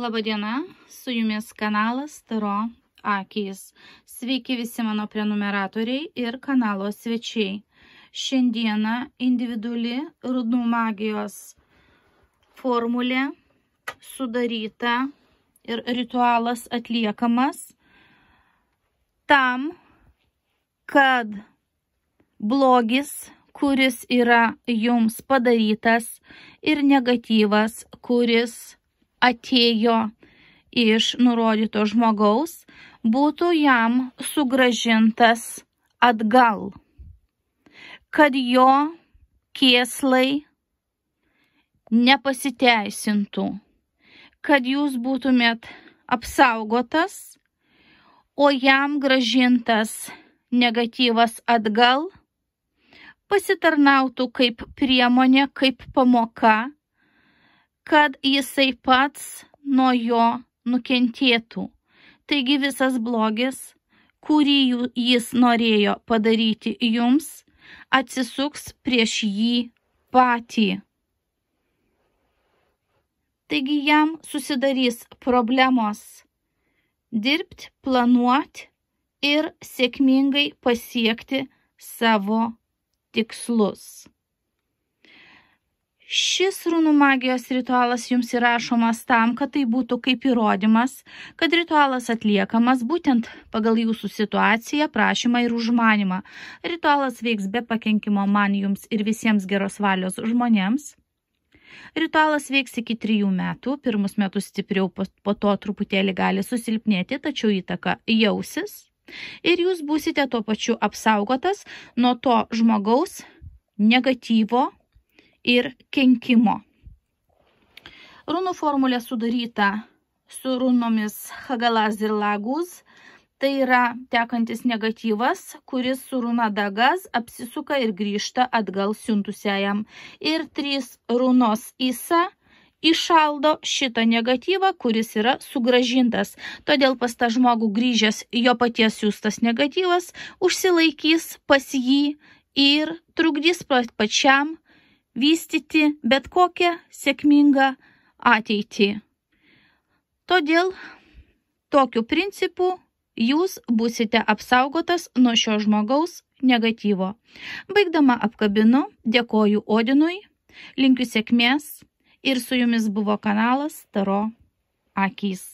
Labadiena, su jumis kanalas Taro Akys. Sveiki visi mano prenumeratoriai ir kanalo svečiai. Šiandieną individuali rudnų magijos formulė sudaryta ir ritualas atliekamas tam, kad blogis, kuris yra jums padarytas ir negatyvas, kuris yra atėjo iš nurodyto žmogaus, būtų jam sugražintas atgal, kad jo kieslai nepasiteisintų, kad jūs būtumėt apsaugotas, o jam gražintas negatyvas atgal pasitarnautų kaip priemonė, kaip pamoka, kad jisai pats nuo jo nukentėtų. Taigi visas blogis, kurį jis norėjo padaryti jums, atsisuks prieš jį patį. Taigi jam susidarys problemos dirbti, planuoti ir sėkmingai pasiekti savo tikslus. Šis runų magijos ritualas jums įrašomas tam, kad tai būtų kaip įrodymas, kad ritualas atliekamas būtent pagal jūsų situaciją, prašymą ir užmanimą. Ritualas veiks be pakenkimo man jums ir visiems geros valios žmonėms. Ritualas veiks iki trijų metų, pirmus metus stipriau, po to truputėlį gali susilpnėti, tačiau įtaka jausis ir jūs būsite tuo pačiu apsaugotas nuo to žmogaus negatyvo ir kenkimo. Runų formulė sudaryta su runomis Hagalaz ir Laguz, tai yra tekantis negatyvas, kuris su runa Dagaz apsisuka ir grįžta atgal siuntusiajam. Ir trys runos Isa išaldo šitą negatyvą, kuris yra sugražintas. Todėl pas tą žmogų grįžęs jo paties siūstas negatyvas užsilaikys pas jį ir trukdys pačiam negatyvą vystyti bet kokią sėkmingą ateitį. Todėl tokiu principu jūs busite apsaugotas nuo šio žmogaus negatyvo. Baigdama apkabinu, dėkoju Odinui, linkiu sėkmės ir su jumis buvo kanalas Taro akys.